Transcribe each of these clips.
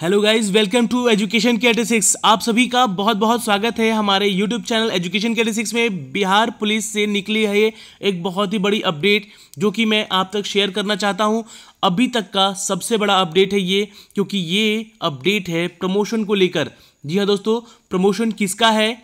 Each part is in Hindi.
hello guys welcome to education कैटेसिक्स आप सभी का बहुत बहुत स्वागत है हमारे यूट्यूब चैनल एजुकेशन कैटेसिक्स में बिहार पुलिस से निकली है एक बहुत ही बड़ी अपडेट जो कि मैं आप तक शेयर करना चाहता हूं अभी तक का सबसे बड़ा अपडेट है ये क्योंकि ये अपडेट है प्रमोशन को लेकर जी हाँ दोस्तों प्रमोशन किसका है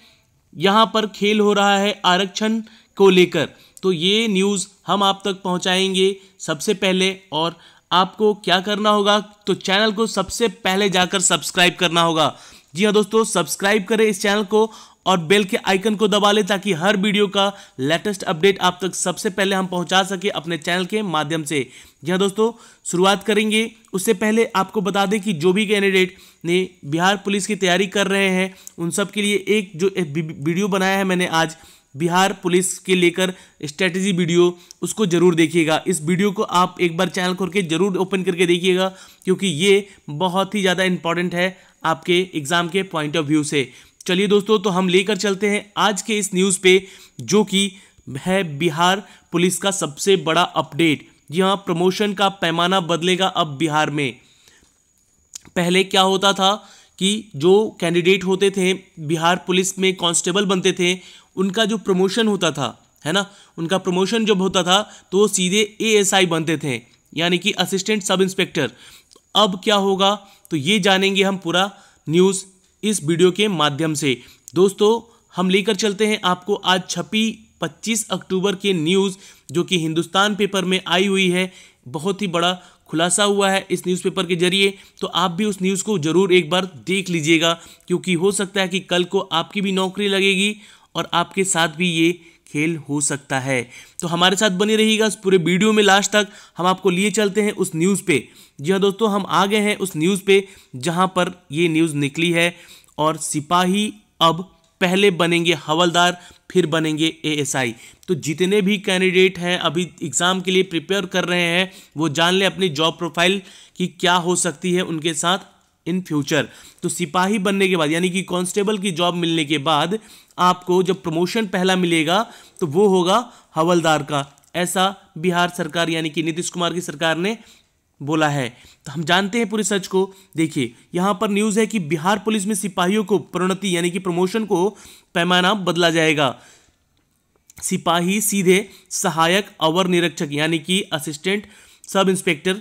यहाँ पर खेल हो रहा है आरक्षण को लेकर तो ये न्यूज़ हम आप तक पहुँचाएंगे सबसे पहले और आपको क्या करना होगा तो चैनल को सबसे पहले जाकर सब्सक्राइब करना होगा जी हाँ दोस्तों सब्सक्राइब करें इस चैनल को और बेल के आइकन को दबा लें ताकि हर वीडियो का लेटेस्ट अपडेट आप तक सबसे पहले हम पहुंचा सके अपने चैनल के माध्यम से जी हाँ दोस्तों शुरुआत करेंगे उससे पहले आपको बता दें कि जो भी कैंडिडेट ने बिहार पुलिस की तैयारी कर रहे हैं उन सब के लिए एक जो वीडियो बनाया है मैंने आज बिहार पुलिस के लेकर स्ट्रैटेजी वीडियो उसको ज़रूर देखिएगा इस वीडियो को आप एक बार चैनल खोल के ज़रूर ओपन करके देखिएगा क्योंकि ये बहुत ही ज़्यादा इंपॉर्टेंट है आपके एग्ज़ाम के पॉइंट ऑफ व्यू से चलिए दोस्तों तो हम लेकर चलते हैं आज के इस न्यूज़ पे जो कि है बिहार पुलिस का सबसे बड़ा अपडेट यहाँ प्रमोशन का पैमाना बदलेगा अब बिहार में पहले क्या होता था कि जो कैंडिडेट होते थे बिहार पुलिस में कांस्टेबल बनते थे उनका जो प्रमोशन होता था है ना उनका प्रमोशन जब होता था तो वो सीधे आई बनते थे यानी कि असिस्टेंट सब इंस्पेक्टर अब क्या होगा तो ये जानेंगे हम पूरा न्यूज़ इस वीडियो के माध्यम से दोस्तों हम लेकर चलते हैं आपको आज छपी 25 अक्टूबर के न्यूज़ जो कि हिंदुस्तान पेपर में आई हुई है बहुत ही बड़ा खुलासा हुआ है इस न्यूज़पेपर के जरिए तो आप भी उस न्यूज़ को ज़रूर एक बार देख लीजिएगा क्योंकि हो सकता है कि कल को आपकी भी नौकरी लगेगी और आपके साथ भी ये खेल हो सकता है तो हमारे साथ बनी रहिएगा इस पूरे वीडियो में लास्ट तक हम आपको लिए चलते हैं उस न्यूज़ पे जी हाँ दोस्तों हम आ गए हैं उस न्यूज़ पे जहाँ पर ये न्यूज़ निकली है और सिपाही अब पहले बनेंगे हवलदार फिर बनेंगे एएसआई तो जितने भी कैंडिडेट हैं अभी एग्ज़ाम के लिए प्रिपेयर कर रहे हैं वो जान लें अपनी जॉब प्रोफाइल की क्या हो सकती है उनके साथ इन फ्यूचर तो सिपाही बनने के बाद यानी कि कांस्टेबल की जॉब मिलने के बाद आपको जब प्रमोशन पहला मिलेगा तो वो होगा हवलदार का ऐसा बिहार सरकार यानी कि नीतीश कुमार की सरकार ने बोला है तो हम जानते हैं पूरे सच को देखिए यहाँ पर न्यूज़ है कि बिहार पुलिस में सिपाहियों को प्रोन्नति यानी कि प्रमोशन को पैमाना बदला जाएगा सिपाही सीधे सहायक अवर निरीक्षक यानी कि असिस्टेंट सब इंस्पेक्टर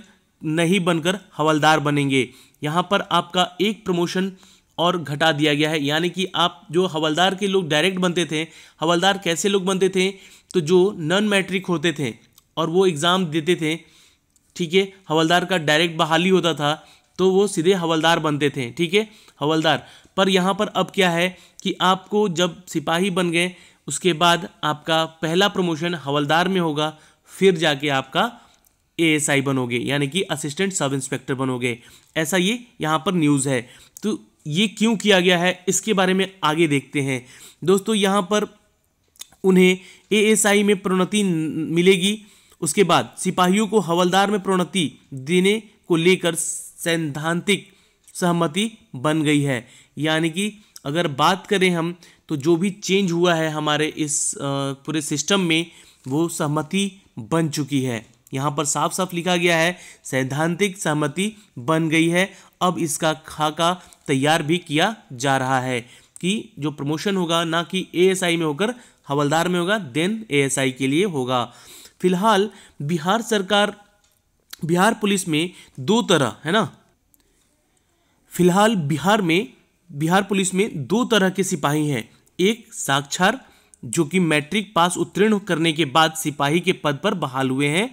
नहीं बनकर हवलदार बनेंगे यहाँ पर आपका एक प्रमोशन और घटा दिया गया है यानी कि आप जो हवलदार के लोग डायरेक्ट बनते थे हवलदार कैसे लोग बनते थे तो जो नॉन मैट्रिक होते थे और वो एग्ज़ाम देते थे ठीक है हवलदार का डायरेक्ट बहाली होता था तो वो सीधे हवलदार बनते थे ठीक है हवलदार पर यहाँ पर अब क्या है कि आपको जब सिपाही बन गए उसके बाद आपका पहला प्रमोशन हवलदार में होगा फिर जाके आपका एएसआई बनोगे यानी कि असिस्टेंट सब इंस्पेक्टर बनोगे ऐसा ये यहाँ पर न्यूज़ है तो ये क्यों किया गया है इसके बारे में आगे देखते हैं दोस्तों यहाँ पर उन्हें एएसआई में प्रोन्नति मिलेगी उसके बाद सिपाहियों को हवलदार में प्रोन्नति देने को लेकर सैद्धांतिक सहमति बन गई है यानी कि अगर बात करें हम तो जो भी चेंज हुआ है हमारे इस पूरे सिस्टम में वो सहमति बन चुकी है यहाँ पर साफ साफ लिखा गया है सैद्धांतिक सहमति बन गई है अब इसका खाका तैयार भी किया जा रहा है कि जो प्रमोशन होगा ना कि एएसआई में होकर हवलदार में होगा देन एएसआई के लिए होगा फिलहाल बिहार सरकार बिहार पुलिस में दो तरह है ना फिलहाल बिहार में बिहार पुलिस में दो तरह के सिपाही हैं एक साक्षर जो कि मैट्रिक पास उत्तीर्ण करने के बाद सिपाही के पद पर बहाल हुए हैं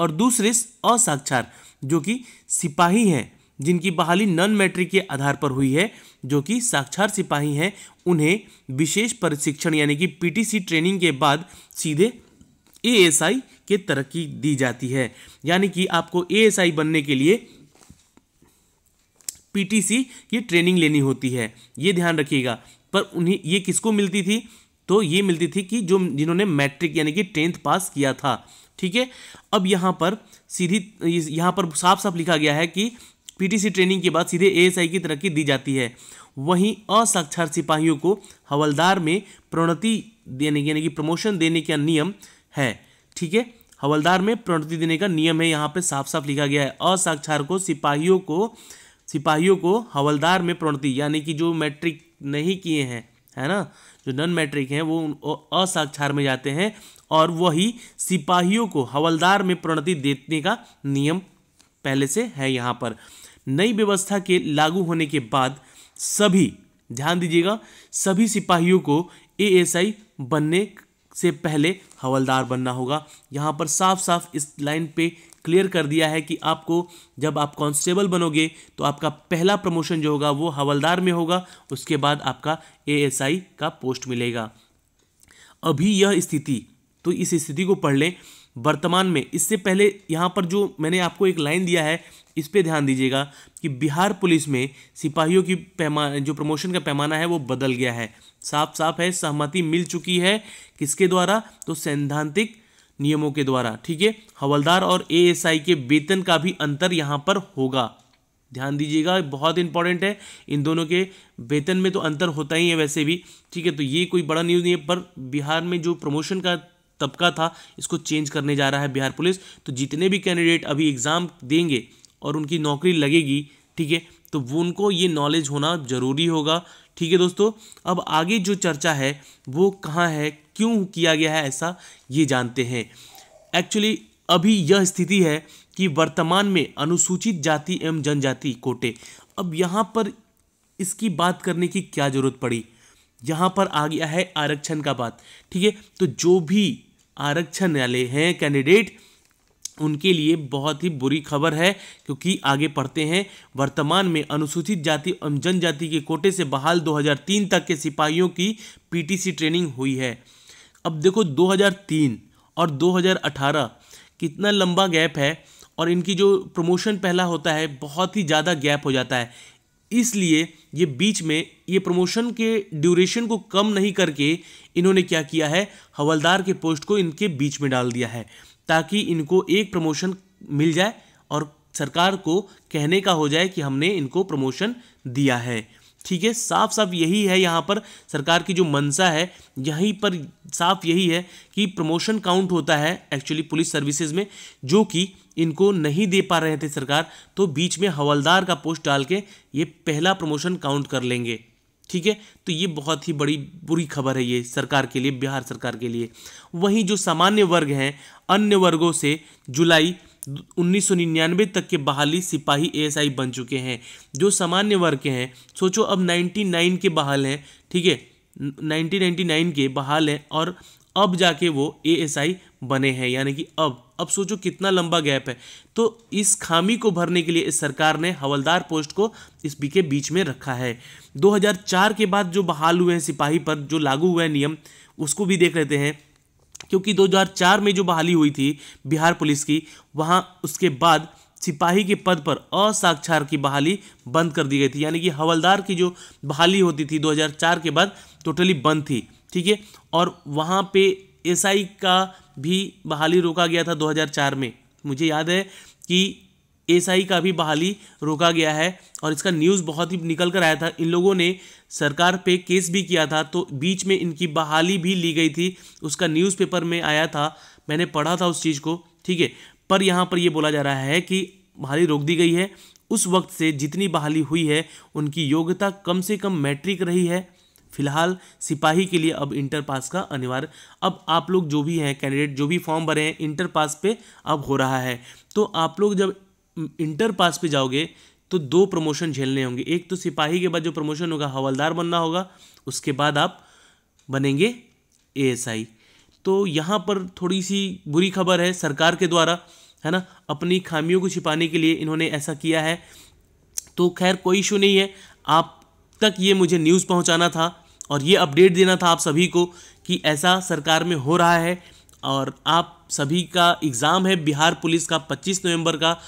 और दूसरे असाक्षर जो कि सिपाही हैं जिनकी बहाली नॉन मैट्रिक के आधार पर हुई है जो कि साक्षर सिपाही हैं उन्हें विशेष प्रशिक्षण यानी कि पीटीसी ट्रेनिंग के बाद सीधे एएसआई के तरक्की दी जाती है यानी कि आपको एएसआई बनने के लिए पीटीसी की ट्रेनिंग लेनी होती है ये ध्यान रखिएगा पर उन्हें ये किसको मिलती थी तो ये मिलती थी कि जो जिन्होंने मैट्रिक यानी कि टेंथ पास किया था ठीक है अब यहाँ पर सीधी यहाँ पर साफ साफ लिखा गया है कि पीटीसी ट्रेनिंग के बाद सीधे एएसआई की तरक्की दी जाती है वहीं असाक्षर सिपाहियों को हवलदार में प्रोन्नति देने यानी कि प्रमोशन देने का नियम है ठीक है हवलदार में प्रोन्नति देने का नियम है यहाँ पे साफ साफ लिखा गया है असाक्षर को सिपाहियों को सिपाहियों को हवलदार में प्रोन्नति यानी कि जो मैट्रिक नहीं किए हैं है ना जो नॉन मैट्रिक हैं वो असाक्षर में जाते हैं और वही सिपाहियों को हवलदार में प्रणति देने का नियम पहले से है यहाँ पर नई व्यवस्था के लागू होने के बाद सभी ध्यान दीजिएगा सभी सिपाहियों को एएसआई बनने से पहले हवलदार बनना होगा यहाँ पर साफ साफ इस लाइन पे क्लियर कर दिया है कि आपको जब आप कांस्टेबल बनोगे तो आपका पहला प्रमोशन जो होगा वो हवलदार में होगा उसके बाद आपका एएसआई का पोस्ट मिलेगा अभी यह स्थिति तो इस स्थिति को पढ़ लें वर्तमान में इससे पहले यहाँ पर जो मैंने आपको एक लाइन दिया है इस पर ध्यान दीजिएगा कि बिहार पुलिस में सिपाहियों की पैमा जो प्रमोशन का पैमाना है वो बदल गया है साफ साफ है सहमति मिल चुकी है किसके द्वारा तो सैद्धांतिक नियमों के द्वारा ठीक है हवलदार और एएसआई के वेतन का भी अंतर यहाँ पर होगा ध्यान दीजिएगा बहुत इंपॉर्टेंट है इन दोनों के वेतन में तो अंतर होता ही है वैसे भी ठीक है तो ये कोई बड़ा न्यूज़ नहीं है पर बिहार में जो प्रमोशन का तबका था इसको चेंज करने जा रहा है बिहार पुलिस तो जितने भी कैंडिडेट अभी एग्ज़ाम देंगे और उनकी नौकरी लगेगी ठीक है तो वो उनको ये नॉलेज होना ज़रूरी होगा ठीक है दोस्तों अब आगे जो चर्चा है वो कहाँ है क्यों किया गया है ऐसा ये जानते हैं एक्चुअली अभी यह स्थिति है कि वर्तमान में अनुसूचित जाति एवं जनजाति कोटे अब यहाँ पर इसकी बात करने की क्या ज़रूरत पड़ी यहाँ पर आ गया है आरक्षण का बात ठीक है तो जो भी आरक्षण वाले हैं कैंडिडेट उनके लिए बहुत ही बुरी खबर है क्योंकि आगे पढ़ते हैं वर्तमान में अनुसूचित जाति एवं जनजाति के कोटे से बहाल 2003 तक के सिपाहियों की पीटीसी ट्रेनिंग हुई है अब देखो 2003 और 2018 कितना लंबा गैप है और इनकी जो प्रमोशन पहला होता है बहुत ही ज़्यादा गैप हो जाता है इसलिए ये बीच में ये प्रमोशन के ड्यूरेशन को कम नहीं करके इन्होंने क्या किया है हवलदार के पोस्ट को इनके बीच में डाल दिया है ताकि इनको एक प्रमोशन मिल जाए और सरकार को कहने का हो जाए कि हमने इनको प्रमोशन दिया है ठीक है साफ साफ यही है यहाँ पर सरकार की जो मंशा है यहीं पर साफ यही है कि प्रमोशन काउंट होता है एक्चुअली पुलिस सर्विसेज में जो कि इनको नहीं दे पा रहे थे सरकार तो बीच में हवलदार का पोस्ट डाल के ये पहला प्रमोशन काउंट कर लेंगे ठीक है तो ये बहुत ही बड़ी बुरी खबर है ये सरकार के लिए बिहार सरकार के लिए वहीं जो सामान्य वर्ग हैं अन्य वर्गों से जुलाई 1999 तक के बहाली सिपाही एएसआई बन चुके हैं जो सामान्य वर्ग के हैं सोचो अब 99 के बहाल हैं ठीक है 1999 के बहाल हैं और अब जाके वो एएसआई बने हैं यानी कि अब अब सोचो कितना लंबा गैप है तो इस खामी को भरने के लिए इस सरकार ने हवलदार पोस्ट को इस बी के बीच में रखा है 2004 के बाद जो बहाल हुए हैं सिपाही पर जो लागू हुआ है नियम उसको भी देख लेते हैं क्योंकि 2004 में जो बहाली हुई थी बिहार पुलिस की वहाँ उसके बाद सिपाही के पद पर असाक्षार की बहाली बंद कर दी गई थी यानी कि हवलदार की जो बहाली होती थी 2004 के बाद टोटली बंद थी ठीक है और वहाँ पे एसआई का भी बहाली रोका गया था 2004 में मुझे याद है कि एसआई का भी बहाली रोका गया है और इसका न्यूज़ बहुत ही निकल कर आया था इन लोगों ने सरकार पे केस भी किया था तो बीच में इनकी बहाली भी ली गई थी उसका न्यूज़पेपर में आया था मैंने पढ़ा था उस चीज़ को ठीक है पर यहाँ पर यह बोला जा रहा है कि बहाली रोक दी गई है उस वक्त से जितनी बहाली हुई है उनकी योग्यता कम से कम मैट्रिक रही है फिलहाल सिपाही के लिए अब इंटर पास का अनिवार्य अब आप लोग जो भी हैं कैंडिडेट जो भी फॉर्म भरे हैं इंटर पास पे अब हो रहा है तो आप लोग जब इंटर पास पे जाओगे तो दो प्रमोशन झेलने होंगे एक तो सिपाही के बाद जो प्रमोशन होगा हवलदार बनना होगा उसके बाद आप बनेंगे ए तो यहाँ पर थोड़ी सी बुरी खबर है सरकार के द्वारा है ना अपनी खामियों को छिपाने के लिए इन्होंने ऐसा किया है तो खैर कोई इशू नहीं है आप तक ये मुझे न्यूज़ पहुँचाना था और ये अपडेट देना था आप सभी को कि ऐसा सरकार में हो रहा है और आप सभी का एग्ज़ाम है बिहार पुलिस का 25 नवंबर का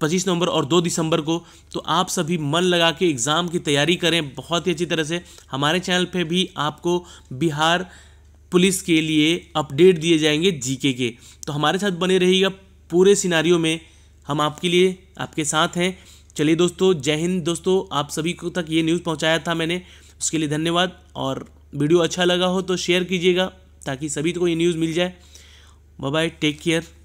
पच्चीस नवंबर और दो दिसंबर को तो आप सभी मन लगा के एग्ज़ाम की तैयारी करें बहुत ही अच्छी तरह से हमारे चैनल पे भी आपको बिहार पुलिस के लिए अपडेट दिए जाएंगे जीके के तो हमारे साथ बने रहिएगा पूरे सिनारियों में हम आपके लिए आपके साथ हैं चलिए दोस्तों जय हिंद दोस्तों आप सभी को तक ये न्यूज़ पहुँचाया था मैंने उसके लिए धन्यवाद और वीडियो अच्छा लगा हो तो शेयर कीजिएगा ताकि सभी को ये न्यूज़ मिल जाए बाय बाय टेक केयर